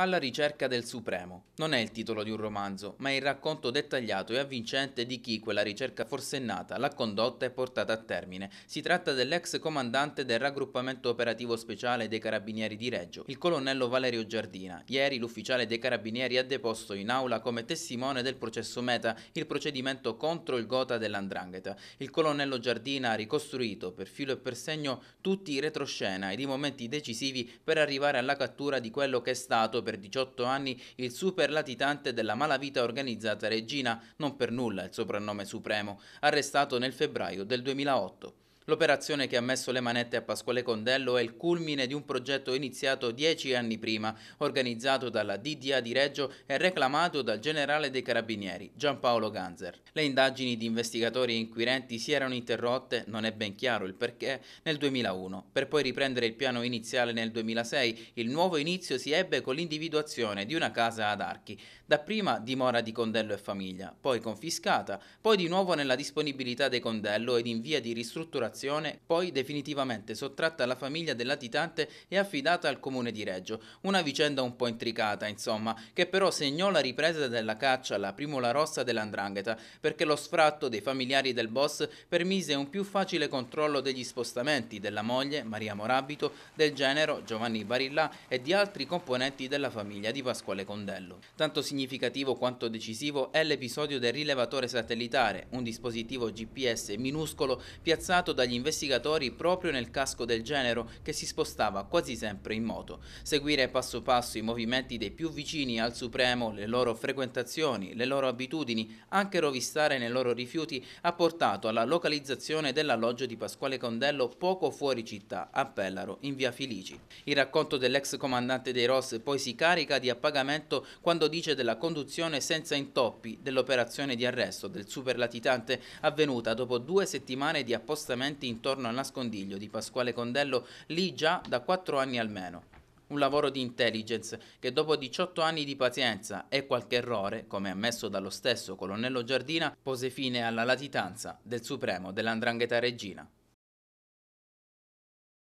Alla ricerca del Supremo. Non è il titolo di un romanzo, ma è il racconto dettagliato e avvincente di chi quella ricerca forsennata l'ha condotta e portata a termine. Si tratta dell'ex comandante del raggruppamento operativo speciale dei Carabinieri di Reggio, il colonnello Valerio Giardina. Ieri l'ufficiale dei Carabinieri ha deposto in aula come testimone del processo Meta il procedimento contro il Gota dell'Andrangheta. Il colonnello Giardina ha ricostruito per filo e per segno tutti i retroscena ed i momenti decisivi per arrivare alla cattura di quello che è stato per 18 anni il super latitante della malavita organizzata Regina, non per nulla il soprannome supremo, arrestato nel febbraio del 2008. L'operazione che ha messo le manette a Pasquale Condello è il culmine di un progetto iniziato dieci anni prima, organizzato dalla DDA di Reggio e reclamato dal generale dei carabinieri, Giampaolo Ganzer. Le indagini di investigatori e inquirenti si erano interrotte, non è ben chiaro il perché, nel 2001, per poi riprendere il piano iniziale nel 2006. Il nuovo inizio si ebbe con l'individuazione di una casa ad Archi, dapprima dimora di Condello e famiglia, poi confiscata, poi di nuovo nella disponibilità dei Condello ed in via di ristrutturazione agevolazione, poi definitivamente sottratta alla famiglia del latitante e affidata al comune di Reggio. Una vicenda un po' intricata, insomma, che però segnò la ripresa della caccia alla primula rossa dell'andrangheta, perché lo sfratto dei familiari del boss permise un più facile controllo degli spostamenti della moglie Maria Morabito, del genero Giovanni Barilla e di altri componenti della famiglia di Pasquale Condello. Tanto significativo quanto decisivo è l'episodio del rilevatore satellitare, un dispositivo GPS minuscolo piazzato dagli dagli investigatori proprio nel casco del genero che si spostava quasi sempre in moto. Seguire passo passo i movimenti dei più vicini al Supremo, le loro frequentazioni, le loro abitudini, anche rovistare nei loro rifiuti ha portato alla localizzazione dell'alloggio di Pasquale Condello poco fuori città, a Pellaro, in via Filici. Il racconto dell'ex comandante dei Ross poi si carica di appagamento quando dice della conduzione senza intoppi dell'operazione di arresto del superlatitante avvenuta dopo due settimane di appostamenti avvenimenti intorno al nascondiglio di Pasquale Condello lì già da quattro anni almeno. Un lavoro di intelligence che dopo 18 anni di pazienza e qualche errore, come ammesso dallo stesso colonnello Giardina, pose fine alla latitanza del Supremo dell'Andrangheta Regina.